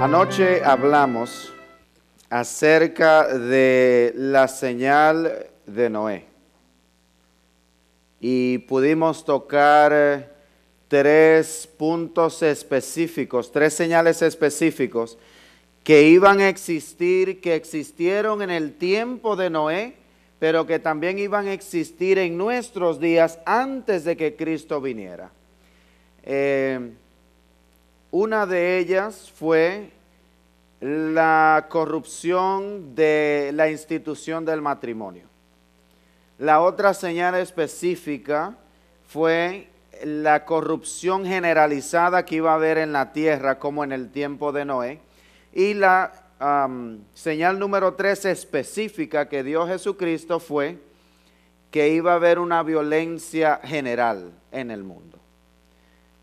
Anoche hablamos acerca de la señal de Noé y pudimos tocar tres puntos específicos, tres señales específicos que iban a existir, que existieron en el tiempo de Noé, pero que también iban a existir en nuestros días antes de que Cristo viniera. Eh, una de ellas fue la corrupción de la institución del matrimonio. La otra señal específica fue la corrupción generalizada que iba a haber en la tierra como en el tiempo de Noé. Y la señal número tres específica que dio Jesucristo fue que iba a haber una violencia general en el mundo.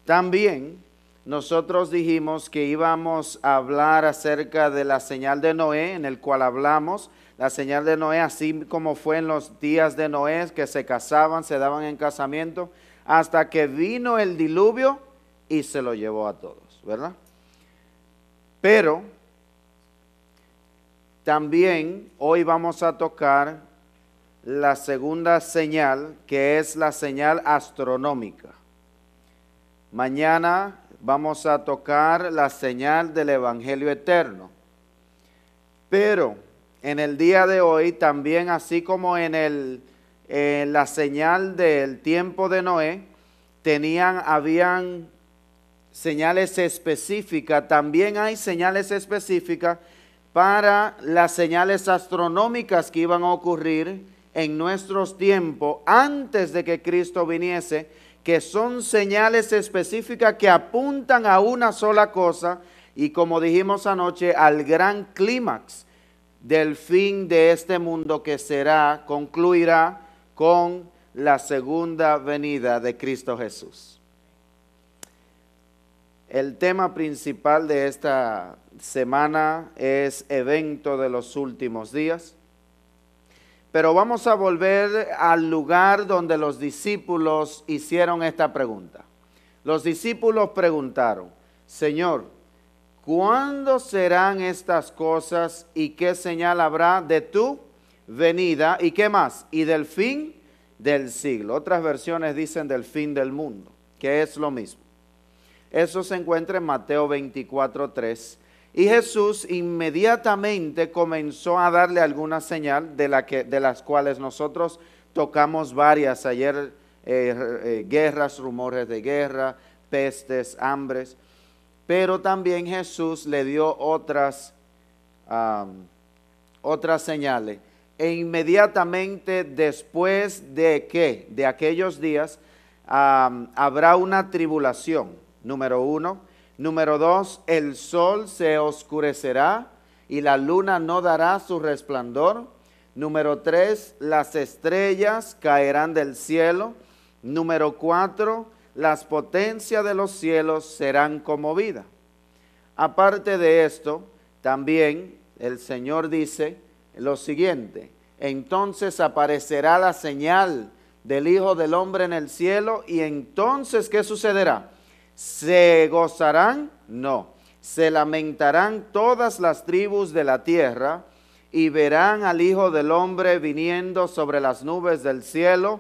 También nosotros dijimos que íbamos a hablar acerca de la señal de Noé, en el cual hablamos. La señal de Noé, así como fue en los días de Noé, que se casaban, se daban en casamiento, hasta que vino el diluvio y se lo llevó a todos, ¿verdad? Pero también hoy vamos a tocar la segunda señal, que es la señal astronómica. Mañana vamos a tocar la señal del Evangelio eterno. Pero en el día de hoy, también así como en, eh, la señal del tiempo de Noé, tenían, habían señales específicas, también hay señales específicas para las señales astronómicas que iban a ocurrir en nuestros tiempos antes de que Cristo viniese, que son señales específicas que apuntan a una sola cosa y como dijimos anoche, al gran clímax del fin de este mundo que será, concluirá con la segunda venida de Cristo Jesús. El tema principal de esta semana es evento de los últimos días. Pero vamos a volver al lugar donde los discípulos hicieron esta pregunta. Los discípulos preguntaron, Señor, ¿cuándo serán estas cosas y qué señal habrá de tu venida y qué más? Y del fin del siglo. Otras versiones dicen del fin del mundo, que es lo mismo. Eso se encuentra en Mateo 24, 3 y Jesús inmediatamente comenzó a darle alguna señal de, las cuales nosotros tocamos varias ayer, eh, eh, guerras, rumores de guerra, pestes, hambres. Pero también Jesús le dio otras, otras señales. E inmediatamente después de que, de aquellos días, habrá una tribulación, número uno. Número dos, el sol se oscurecerá y la luna no dará su resplandor. Número tres, las estrellas caerán del cielo. Número cuatro, las potencias de los cielos serán conmovidas. Aparte de esto, también el Señor dice lo siguiente, entonces aparecerá la señal del Hijo del Hombre en el cielo y entonces ¿qué sucederá? ¿Se gozarán? No. Se lamentarán todas las tribus de la tierra y verán al Hijo del Hombre viniendo sobre las nubes del cielo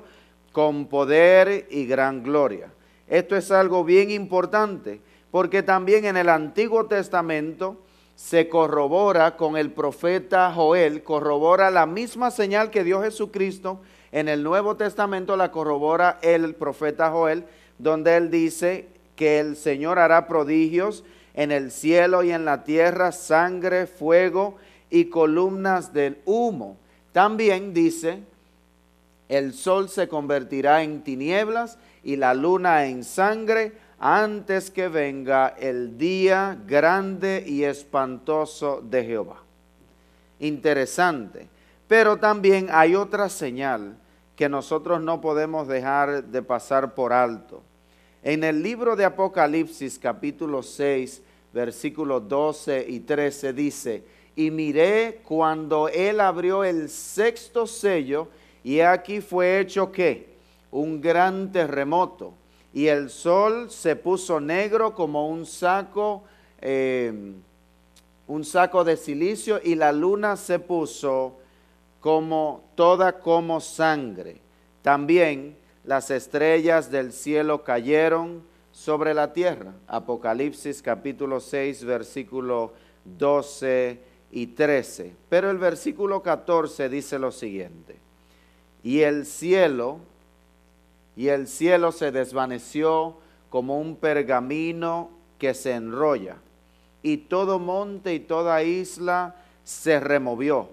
con poder y gran gloria. Esto es algo bien importante porque también en el Antiguo Testamento se corrobora con el profeta Joel, corrobora la misma señal que dio Jesucristo en el Nuevo Testamento, la corrobora el profeta Joel, donde él dice, que el Señor hará prodigios en el cielo y en la tierra, sangre, fuego y columnas del humo. También dice, el sol se convertirá en tinieblas y la luna en sangre antes que venga el día grande y espantoso de Jehová. Interesante. Pero también hay otra señal que nosotros no podemos dejar de pasar por alto. En el libro de Apocalipsis capítulo 6, versículos 12 y 13 dice, y miré cuando él abrió el sexto sello, y aquí fue hecho que un gran terremoto, y el sol se puso negro como un saco, em, un saco de silicio, y la luna se puso como toda como sangre. También las estrellas del cielo cayeron sobre la tierra. Apocalipsis capítulo 6, versículo 12 y 13. Pero el versículo 14 dice lo siguiente, y el cielo, y el cielo se desvaneció como un pergamino que se enrolla, y todo monte y toda isla se removió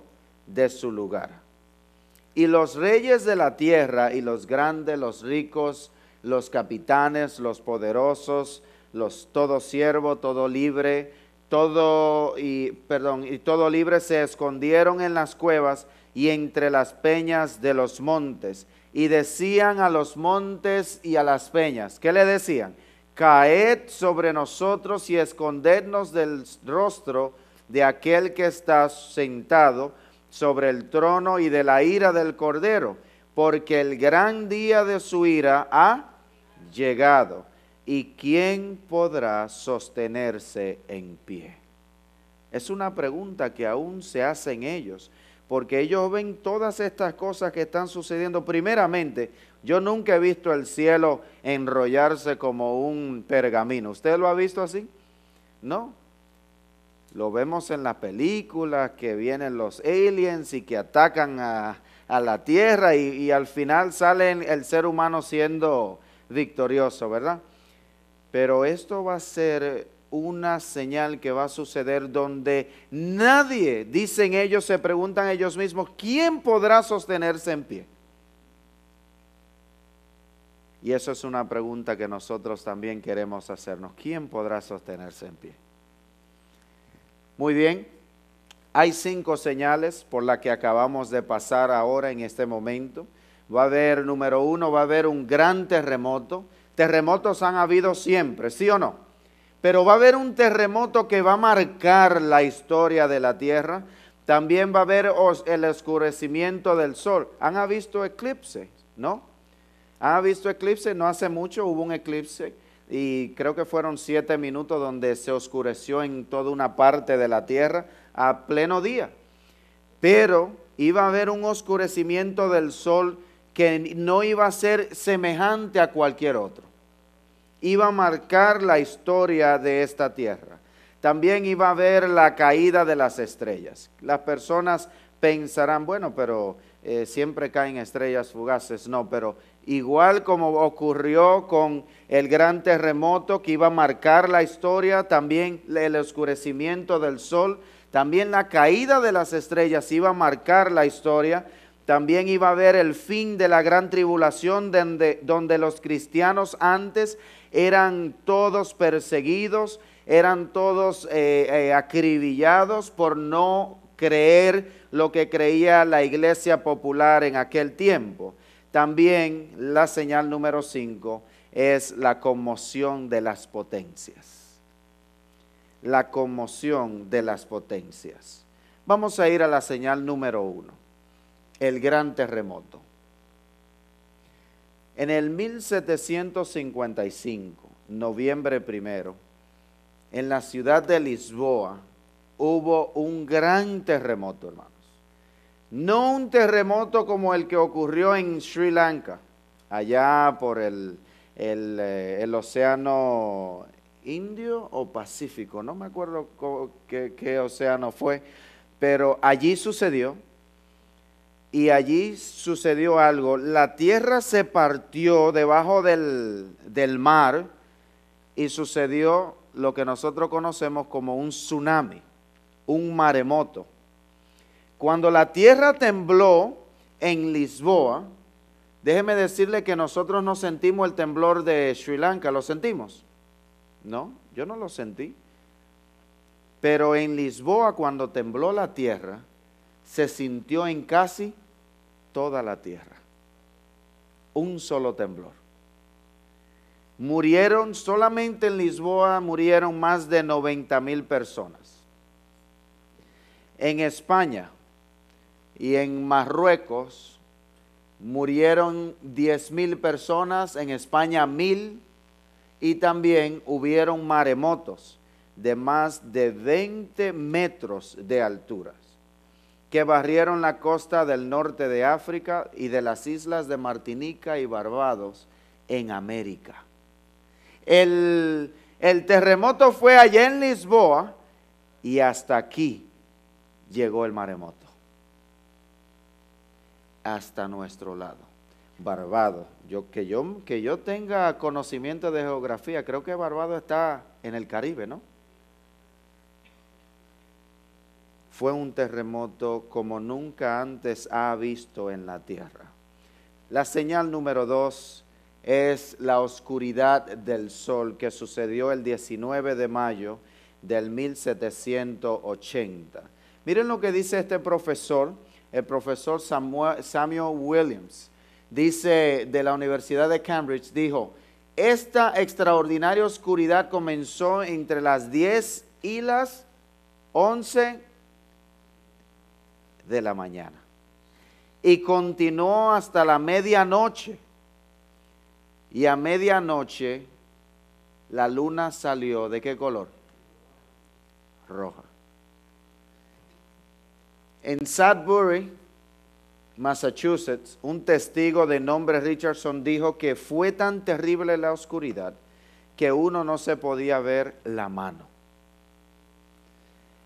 de su lugar. Y los reyes de la tierra y los grandes, los ricos, los capitanes, los poderosos, los todo siervo, todo libre, todo y perdón, y todo libre se escondieron en las cuevas y entre las peñas de los montes y decían a los montes y a las peñas, ¿qué le decían? Caed sobre nosotros y escondednos del rostro de aquel que está sentado sobre el trono y de la ira del Cordero, porque el gran día de su ira ha llegado. ¿Y quién podrá sostenerse en pie? Es una pregunta que aún se hacen ellos, porque ellos ven todas estas cosas que están sucediendo. Primeramente, yo nunca he visto el cielo enrollarse como un pergamino. ¿Usted lo ha visto así? No, lo vemos en las películas que vienen los aliens y que atacan a, la tierra y, y, al final sale el ser humano siendo victorioso, ¿verdad? Pero esto va a ser una señal que va a suceder donde nadie, dicen ellos, se preguntan ellos mismos, ¿quién podrá sostenerse en pie? Y eso es una pregunta que nosotros también queremos hacernos. ¿Quién podrá sostenerse en pie? Muy bien, hay cinco señales por las que acabamos de pasar ahora en este momento. Va a haber, número uno, va a haber un gran terremoto. Terremotos han habido siempre, ¿sí o no? Pero va a haber un terremoto que va a marcar la historia de la Tierra. También va a haber el oscurecimiento del sol. ¿Han visto eclipse? ¿No? ¿Han visto eclipse? No hace mucho hubo un eclipse y creo que fueron siete minutos donde se oscureció en toda una parte de la tierra a pleno día. Pero iba a haber un oscurecimiento del sol que no iba a ser semejante a cualquier otro. Iba a marcar la historia de esta tierra. También iba a haber la caída de las estrellas. Las personas pensarán, bueno, pero eh, siempre caen estrellas fugaces. No, pero Igual como ocurrió con el gran terremoto que iba a marcar la historia, también el oscurecimiento del sol, también la caída de las estrellas iba a marcar la historia, también iba a haber el fin de la gran tribulación donde, los cristianos antes eran todos perseguidos, eran todos eh, eh, acribillados por no creer lo que creía la iglesia popular en aquel tiempo. También la señal número 5 es la conmoción de las potencias. La conmoción de las potencias. Vamos a ir a la señal número 1, el gran terremoto. En el 1755, noviembre primero, en la ciudad de Lisboa hubo un gran terremoto, hermano no un terremoto como el que ocurrió en Sri Lanka, allá por el, eh, océano Indio o Pacífico, no me acuerdo qué, qué océano fue, pero allí sucedió y allí sucedió algo. La tierra se partió debajo del, del, mar y sucedió lo que nosotros conocemos como un tsunami, un maremoto. Cuando la tierra tembló en Lisboa, déjeme decirle que nosotros no sentimos el temblor de Sri Lanka, ¿lo sentimos? No, yo no lo sentí. Pero en Lisboa, cuando tembló la tierra, se sintió en casi toda la tierra. Un solo temblor. Murieron, solamente en Lisboa murieron más de 90 mil personas. En España, y en Marruecos murieron 10.000 personas, en España 1.000 y también hubieron maremotos de más de 20 metros de alturas que barrieron la costa del norte de África y de las islas de Martinica y Barbados en América. El, el terremoto fue allá en Lisboa y hasta aquí llegó el maremoto hasta nuestro lado. Barbados. que, yo, que yo tenga conocimiento de geografía, creo que Barbados está en el Caribe, ¿no? Fue un terremoto como nunca antes ha visto en la tierra. La señal número dos es la oscuridad del sol que sucedió el 19 de mayo del 1780. Miren lo que dice este profesor el profesor Samuel, Williams, dice de la Universidad de Cambridge, dijo, esta extraordinaria oscuridad comenzó entre las 10 y las 11 de la mañana y continuó hasta la medianoche. Y a medianoche la luna salió de qué color? Roja. En Sudbury, Massachusetts, un testigo de nombre Richardson dijo que fue tan terrible la oscuridad que uno no se podía ver la mano.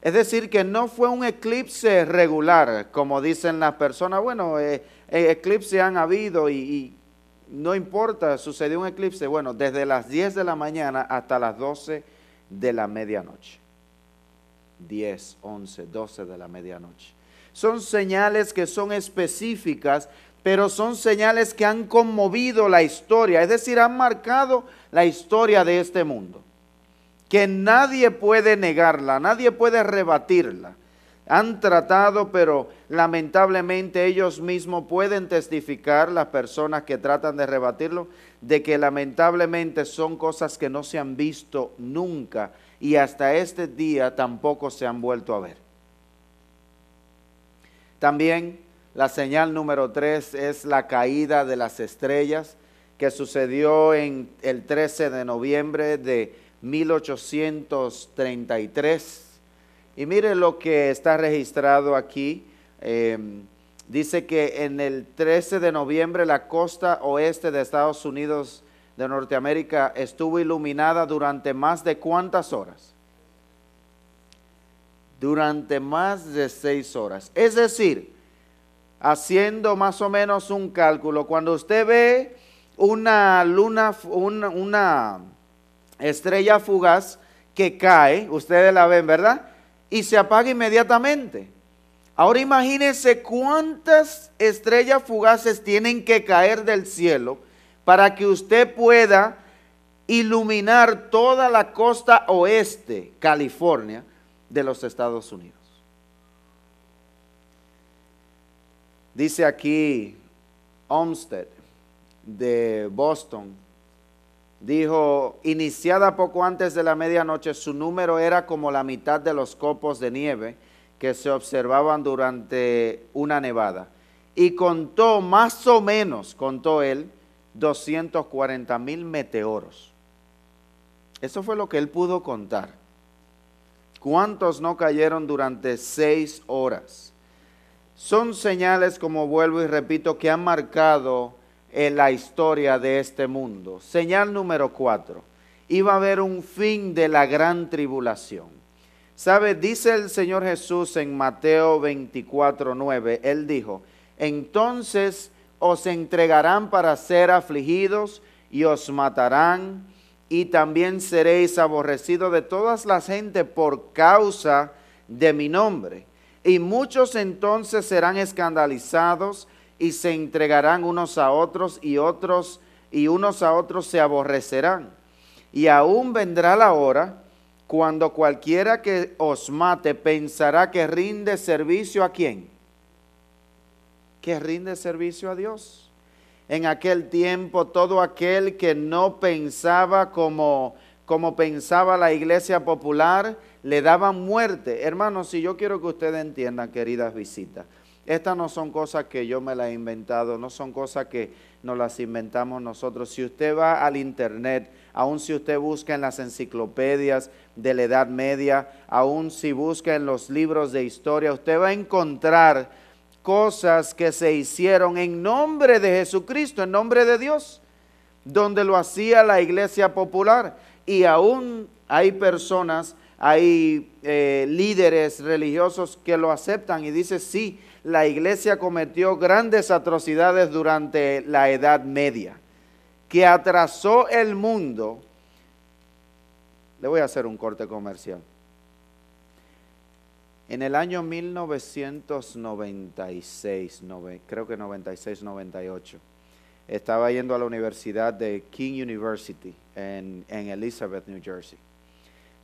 Es decir, que no fue un eclipse regular, como dicen las personas, bueno, eh, eh, eclipses han habido y, y no importa, sucedió un eclipse, bueno, desde las 10 de la mañana hasta las 12 de la medianoche. 10, 11, 12 de la medianoche son señales que son específicas, pero son señales que han conmovido la historia, es decir, han marcado la historia de este mundo, que nadie puede negarla, nadie puede rebatirla. Han tratado, pero lamentablemente ellos mismos pueden testificar, las personas que tratan de rebatirlo, de que lamentablemente son cosas que no se han visto nunca y hasta este día tampoco se han vuelto a ver. También la señal número tres es la caída de las estrellas que sucedió en el 13 de noviembre de 1833. Y mire lo que está registrado aquí. Em, dice que en el 13 de noviembre la costa oeste de Estados Unidos de Norteamérica estuvo iluminada durante más de cuántas horas? durante más de seis horas. Es decir, haciendo más o menos un cálculo, cuando usted ve una luna, una, estrella fugaz que cae, ustedes la ven, ¿verdad? Y se apaga inmediatamente. Ahora imagínense cuántas estrellas fugaces tienen que caer del cielo para que usted pueda iluminar toda la costa oeste, California, de los Estados Unidos. Dice aquí Olmsted de Boston, dijo, iniciada poco antes de la medianoche, su número era como la mitad de los copos de nieve que se observaban durante una nevada. Y contó más o menos, contó él, 240 mil meteoros. Eso fue lo que él pudo contar. ¿Cuántos no cayeron durante seis horas? Son señales, como vuelvo y repito, que han marcado en la historia de este mundo. Señal número cuatro, iba a haber un fin de la gran tribulación. ¿Sabe? Dice el Señor Jesús en Mateo 24, 9, Él dijo, entonces os entregarán para ser afligidos y os matarán y también seréis aborrecidos de todas las gentes por causa de mi nombre. Y muchos entonces serán escandalizados y se entregarán unos a otros y otros y unos a otros se aborrecerán. Y aún vendrá la hora cuando cualquiera que os mate pensará que rinde servicio a quién? Que rinde servicio a Dios en aquel tiempo todo aquel que no pensaba como, como pensaba la iglesia popular, le daba muerte. Hermanos, si yo quiero que ustedes entiendan, queridas visitas, estas no son cosas que yo me las he inventado, no son cosas que nos las inventamos nosotros. Si usted va al internet, aun si usted busca en las enciclopedias de la Edad Media, aun si busca en los libros de historia, usted va a encontrar cosas que se hicieron en nombre de Jesucristo, en nombre de Dios, donde lo hacía la iglesia popular. Y aún hay personas, hay eh, líderes religiosos que lo aceptan y dicen, sí, la iglesia cometió grandes atrocidades durante la Edad Media, que atrasó el mundo. Le voy a hacer un corte comercial. En el año 1996, creo que 96-98, estaba yendo a la universidad de King University en, Elizabeth, New Jersey.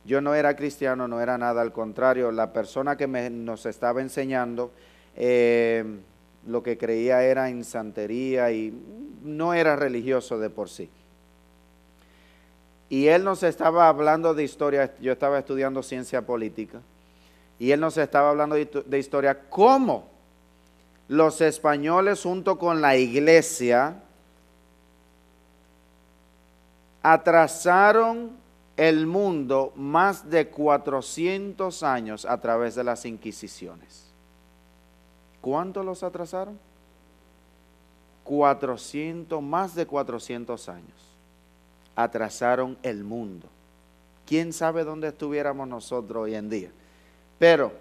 Yo no era cristiano, no era nada, al contrario, la persona que nos estaba enseñando eh, lo que creía era en santería y no era religioso de por sí. Y él nos estaba hablando de historia, yo estaba estudiando ciencia política y él nos estaba hablando de, historia, cómo los españoles junto con la iglesia atrasaron el mundo más de 400 años a través de las inquisiciones. ¿Cuánto los atrasaron? 400, más de 400 años. Atrasaron el mundo. ¿Quién sabe dónde estuviéramos nosotros hoy en día? Pero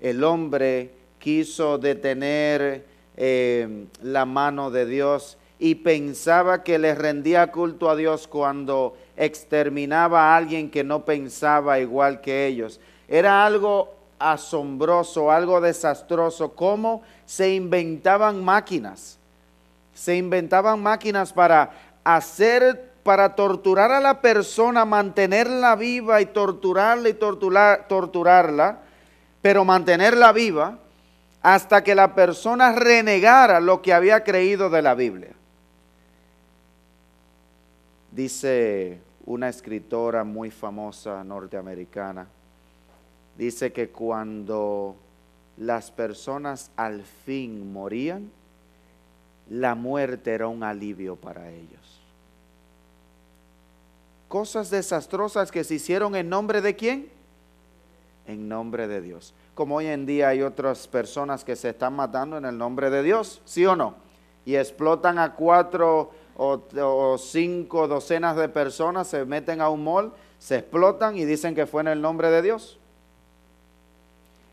el hombre quiso detener eh, la mano de Dios y pensaba que le rendía culto a Dios cuando exterminaba a alguien que no pensaba igual que ellos. Era algo asombroso, algo desastroso, cómo se inventaban máquinas. Se inventaban máquinas para hacer, para torturar a la persona, mantenerla viva y torturarla y torturarla pero mantenerla viva hasta que la persona renegara lo que había creído de la Biblia. Dice una escritora muy famosa norteamericana, dice que cuando las personas al fin morían, la muerte era un alivio para ellos. Cosas desastrosas que se hicieron en nombre de quién? en nombre de Dios. Como hoy en día hay otras personas que se están matando en el nombre de Dios, ¿sí o no? Y explotan a cuatro o, cinco docenas de personas, se meten a un mall, se explotan y dicen que fue en el nombre de Dios.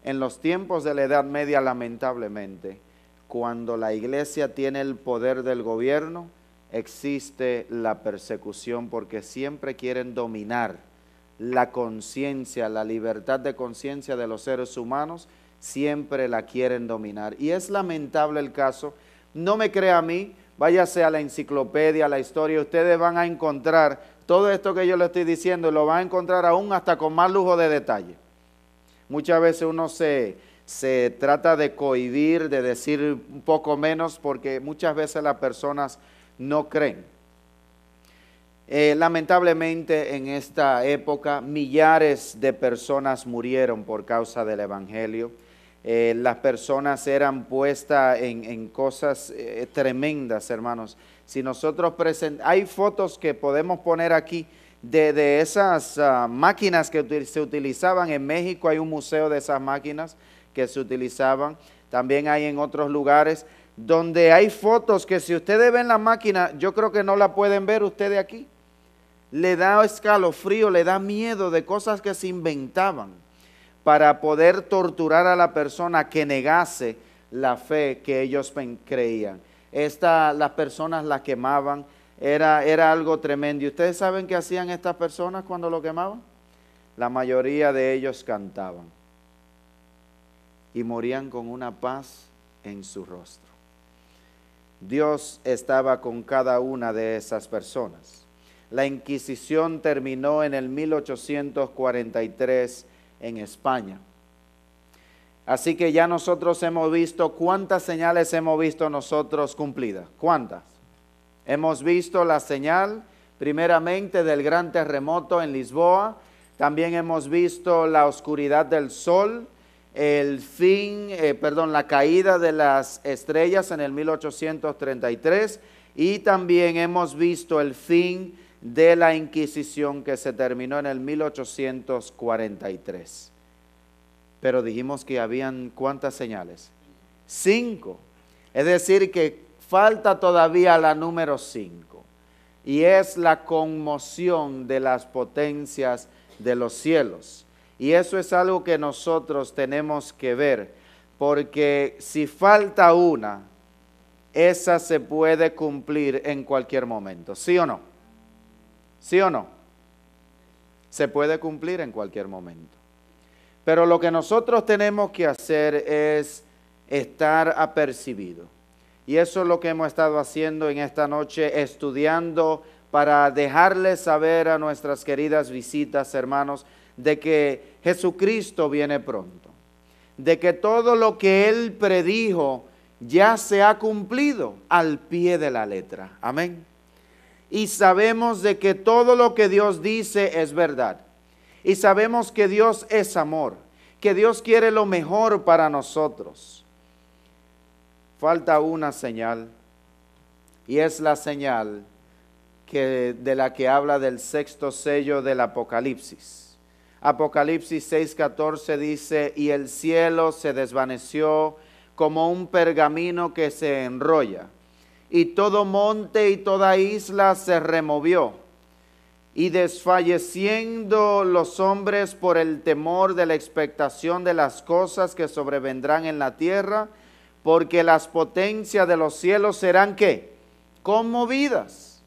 En los tiempos de la Edad Media, lamentablemente, cuando la iglesia tiene el poder del gobierno, existe la persecución porque siempre quieren dominar la conciencia, la libertad de conciencia de los seres humanos, siempre la quieren dominar. Y es lamentable el caso, no me crea a mí, váyase a la enciclopedia, a la historia, ustedes van a encontrar todo esto que yo le estoy diciendo, lo van a encontrar aún hasta con más lujo de detalle. Muchas veces uno se, se trata de cohibir, de decir un poco menos, porque muchas veces las personas no creen. Eh, lamentablemente en esta época millares de personas murieron por causa del Evangelio. Eh, las personas eran puestas en, cosas eh, tremendas, hermanos. Si nosotros presentamos, hay fotos que podemos poner aquí de, esas ah, máquinas que se utilizaban. En México hay un museo de esas máquinas que se utilizaban. También hay en otros lugares donde hay fotos que si ustedes ven la máquina, yo creo que no la pueden ver ustedes aquí le da escalofrío, le da miedo de cosas que se inventaban para poder torturar a la persona que negase la fe que ellos creían. Esta, las personas la quemaban, era, era algo tremendo. ustedes saben qué hacían estas personas cuando lo quemaban? La mayoría de ellos cantaban y morían con una paz en su rostro. Dios estaba con cada una de esas personas. La Inquisición terminó en el 1843 en España. Así que ya nosotros hemos visto cuántas señales hemos visto nosotros cumplidas. ¿Cuántas? Hemos visto la señal primeramente del gran terremoto en Lisboa, también hemos visto la oscuridad del sol, el fin, eh, perdón, la caída de las estrellas en el 1833 y también hemos visto el fin de la Inquisición que se terminó en el 1843. Pero dijimos que habían cuántas señales? Cinco. Es decir, que falta todavía la número cinco. Y es la conmoción de las potencias de los cielos. Y eso es algo que nosotros tenemos que ver, porque si falta una, esa se puede cumplir en cualquier momento, ¿sí o no? ¿Sí o no? Se puede cumplir en cualquier momento. Pero lo que nosotros tenemos que hacer es estar apercibido. Y eso es lo que hemos estado haciendo en esta noche, estudiando para dejarles saber a nuestras queridas visitas, hermanos, de que Jesucristo viene pronto, de que todo lo que Él predijo ya se ha cumplido al pie de la letra. Amén y sabemos de que todo lo que Dios dice es verdad. Y sabemos que Dios es amor, que Dios quiere lo mejor para nosotros. Falta una señal y es la señal que, de la que habla del sexto sello del Apocalipsis. Apocalipsis 6:14 dice, y el cielo se desvaneció como un pergamino que se enrolla y todo monte y toda isla se removió. Y desfalleciendo los hombres por el temor de la expectación de las cosas que sobrevendrán en la tierra, porque las potencias de los cielos serán qué? Conmovidas.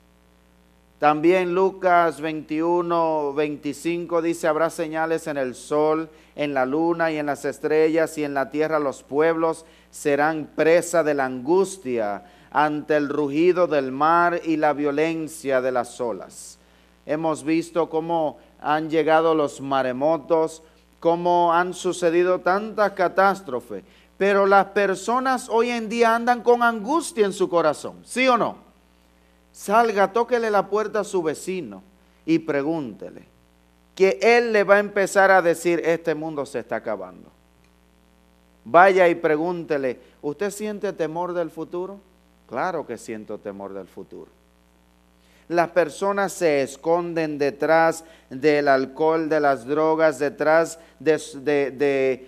También Lucas 21, 25 dice, habrá señales en el sol, en la luna y en las estrellas y en la tierra los pueblos serán presa de la angustia ante el rugido del mar y la violencia de las olas. Hemos visto cómo han llegado los maremotos, cómo han sucedido tantas catástrofes, pero las personas hoy en día andan con angustia en su corazón, ¿sí o no? Salga, tóquele la puerta a su vecino y pregúntele, que él le va a empezar a decir, este mundo se está acabando. Vaya y pregúntele, ¿usted siente temor del futuro? Claro que siento temor del futuro. Las personas se esconden detrás del alcohol, de las drogas, detrás de,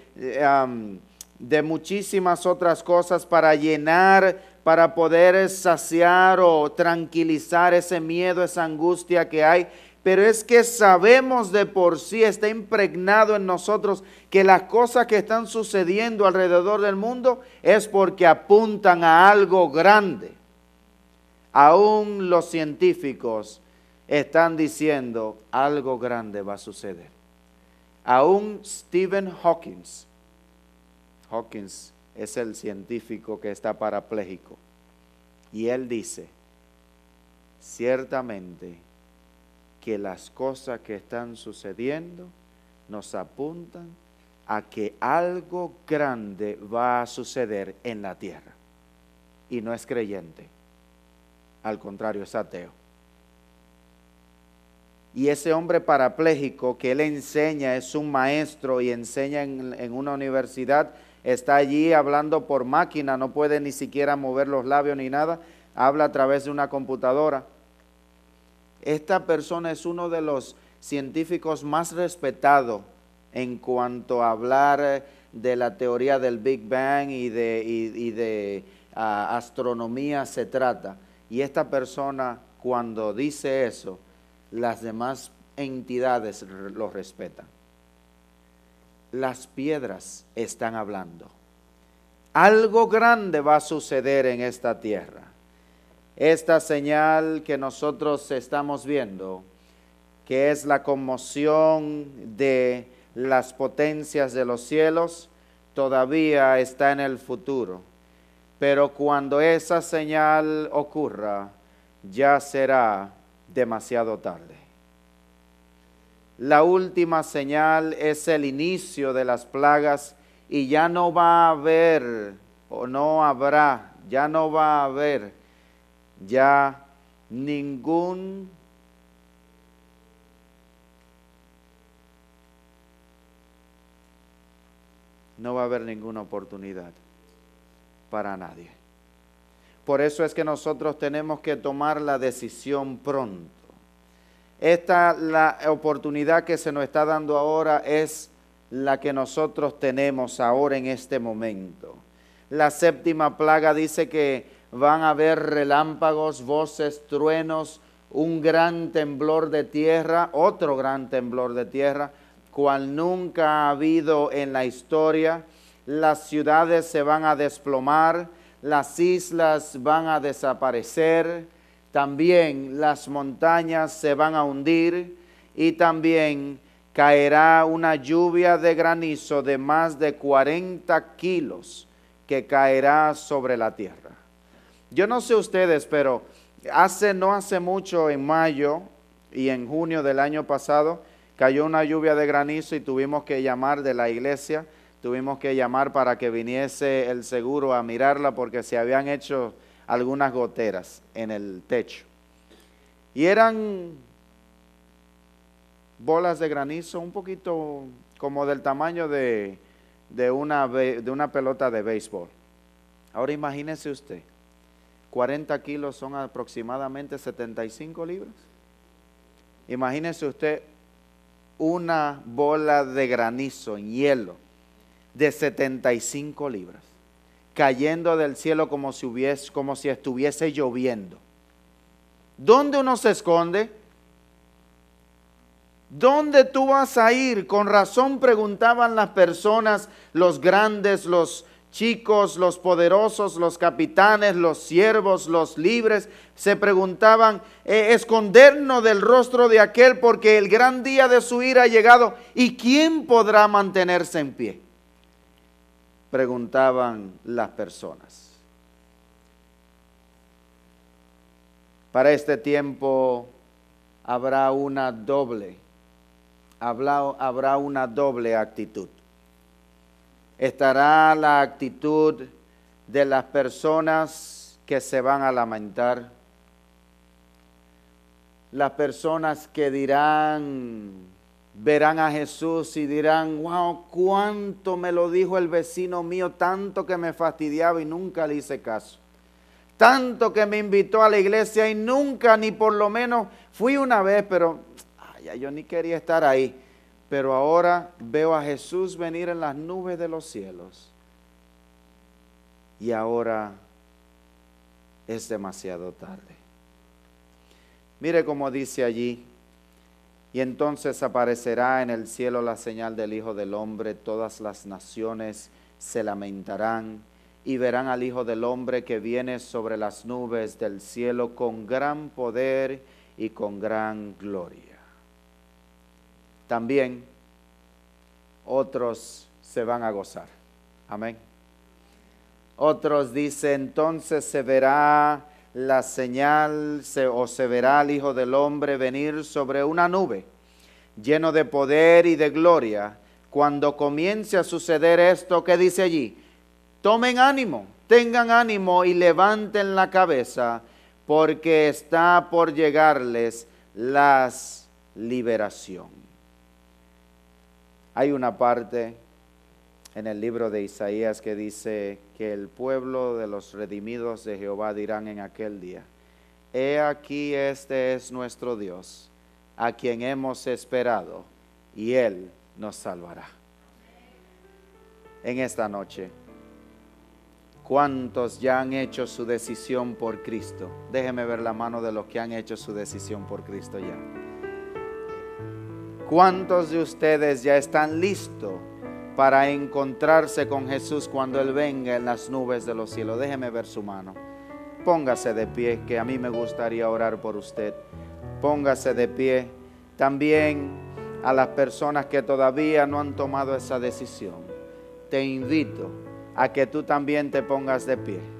muchísimas otras cosas para llenar, para poder saciar o tranquilizar ese miedo, esa angustia que hay pero es que sabemos de por sí, está impregnado en nosotros que las cosas que están sucediendo alrededor del mundo es porque apuntan a algo grande. Aún los científicos están diciendo algo grande va a suceder. Aún Stephen Hawking, Hawking es el científico que está parapléjico, y él dice, ciertamente, que las cosas que están sucediendo nos apuntan a que algo grande va a suceder en la tierra. Y no es creyente, al contrario, es ateo. Y ese hombre parapléjico que él enseña, es un maestro y enseña en, en una universidad, está allí hablando por máquina, no puede ni siquiera mover los labios ni nada, habla a través de una computadora esta persona es uno de los científicos más respetados en cuanto a hablar eh, de la teoría del Big Bang y de, ah, astronomía se trata. Y esta persona cuando dice eso, las demás entidades lo respetan. Las piedras están hablando. Algo grande va a suceder en esta tierra esta señal que nosotros estamos viendo, que es la conmoción de las potencias de los cielos, todavía está en el futuro. Pero cuando esa señal ocurra, ya será demasiado tarde. La última señal es el inicio de las plagas y ya no va a haber o no habrá, ya no va a haber ya ningún no va a haber ninguna oportunidad para nadie. Por eso es que nosotros tenemos que tomar la decisión pronto. Esta la oportunidad que se nos está dando ahora es la que nosotros tenemos ahora en este momento. La séptima plaga dice que van a haber relámpagos, voces, truenos, un gran temblor de tierra, otro gran temblor de tierra, cual nunca ha habido en la historia. Las ciudades se van a desplomar, las islas van a desaparecer, también las montañas se van a hundir y también caerá una lluvia de granizo de más de 40 kilos que caerá sobre la tierra. Yo no sé ustedes, pero hace no hace mucho, en mayo y en junio del año pasado, cayó una lluvia de granizo y tuvimos que llamar de la iglesia, tuvimos que llamar para que viniese el seguro a mirarla porque se habían hecho algunas goteras en el techo. Y eran bolas de granizo un poquito como del tamaño de, una, de una pelota de béisbol. Ahora imagínese usted, 40 kilos son aproximadamente 75 libras. Imagínese usted una bola de granizo en hielo de 75 libras cayendo del cielo como si, como si estuviese lloviendo. ¿Dónde uno se esconde? ¿Dónde tú vas a ir? Con razón preguntaban las personas, los grandes, los, chicos, los poderosos, los capitanes, los siervos, los libres, se preguntaban, eh, escondernos del rostro de aquel porque el gran día de su ira ha llegado y quién podrá mantenerse en pie, preguntaban las personas. Para este tiempo habrá una doble, habrá una doble actitud estará la actitud de las personas que se van a lamentar, las personas que dirán, verán a Jesús y dirán, wow, cuánto me lo dijo el vecino mío, tanto que me fastidiaba y nunca le hice caso. Tanto que me invitó a la iglesia y nunca, ni por lo menos, fui una vez, pero yo ni quería estar ahí pero ahora veo a Jesús venir en las nubes de los cielos. Y ahora es demasiado tarde. Mire cómo dice allí, y entonces aparecerá en el cielo la señal del Hijo del Hombre, todas las naciones se lamentarán y verán al Hijo del Hombre que viene sobre las nubes del cielo con gran poder y con gran gloria también otros se van a gozar. Amén. Otros dicen, entonces se verá la señal o se verá el Hijo del Hombre venir sobre una nube, lleno de poder y de gloria. Cuando comience a suceder esto que dice allí, tomen ánimo, tengan ánimo y levanten la cabeza, porque está por llegarles las liberación. Hay una parte en el libro de Isaías que dice que el pueblo de los redimidos de Jehová dirán en aquel día, He aquí este es nuestro Dios, a quien hemos esperado, y Él nos salvará. En esta noche, ¿cuántos ya han hecho su decisión por Cristo? Déjeme ver la mano de los que han hecho su decisión por Cristo ya. ¿Cuántos de ustedes ya están listos para encontrarse con Jesús cuando Él venga en las nubes de los cielos? Déjeme ver su mano. Póngase de pie, que a mí me gustaría orar por usted. Póngase de pie. También a las personas que todavía no han tomado esa decisión, te invito a que tú también te pongas de pie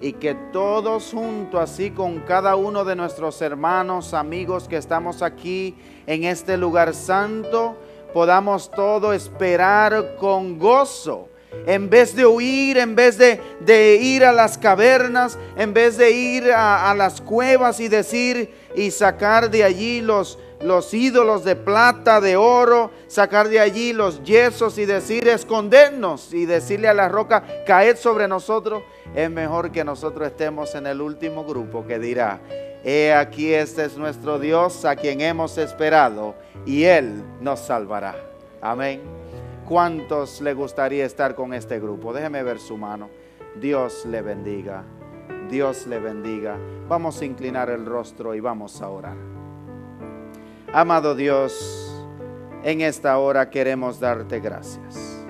y que todos juntos, así con cada uno de nuestros hermanos, amigos que estamos aquí en este lugar santo, podamos todo esperar con gozo. En vez de huir, en vez de, ir a las cavernas, en vez de ir a las cuevas y decir y sacar de allí los, los ídolos de plata, de oro, sacar de allí los yesos y decir, escondernos y decirle a la roca, caed sobre nosotros, es mejor que nosotros estemos en el último grupo que dirá, he aquí este es nuestro Dios a quien hemos esperado y él nos salvará. Amén. ¿Cuántos le gustaría estar con este grupo? Déjeme ver su mano. Dios le bendiga. Dios le bendiga. Vamos a inclinar el rostro y vamos a orar. Amado Dios, en esta hora queremos darte gracias.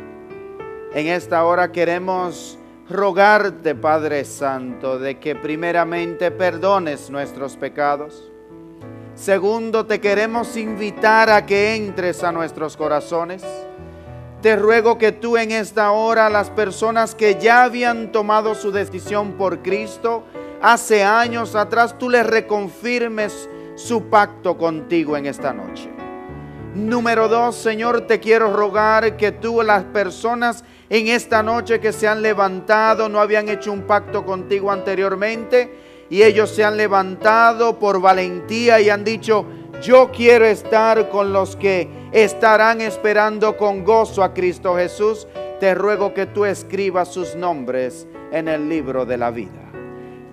En esta hora queremos rogarte, Padre Santo, de que primeramente perdones nuestros pecados. Segundo, te queremos invitar a que entres a nuestros corazones. Te ruego que tú en esta hora, las personas que ya habían tomado su decisión por Cristo, hace años atrás, tú les reconfirmes su pacto contigo en esta noche. Número dos, Señor, te quiero rogar que tú, las personas en esta noche que se han levantado, no habían hecho un pacto contigo anteriormente, y ellos se han levantado por valentía y han dicho, yo quiero estar con los que estarán esperando con gozo a Cristo Jesús. Te ruego que tú escribas sus nombres en el libro de la vida.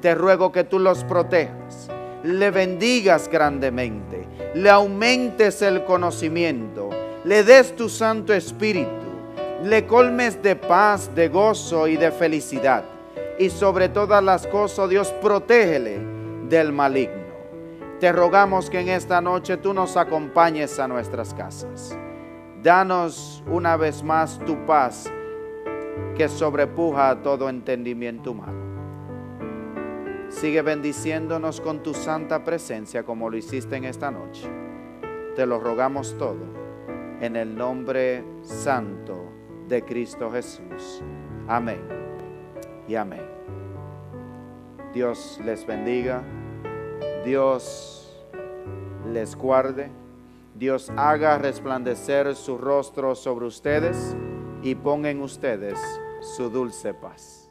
Te ruego que tú los protejas le bendigas grandemente, le aumentes el conocimiento, le des tu Santo Espíritu, le colmes de paz, de gozo y de felicidad. Y sobre todas las cosas, oh Dios, protégele del maligno. Te rogamos que en esta noche tú nos acompañes a nuestras casas. Danos una vez más tu paz que sobrepuja todo entendimiento humano. Sigue bendiciéndonos con tu santa presencia como lo hiciste en esta noche. Te lo rogamos todo en el nombre santo de Cristo Jesús. Amén y amén. Dios les bendiga. Dios les guarde. Dios haga resplandecer su rostro sobre ustedes y ponga en ustedes su dulce paz.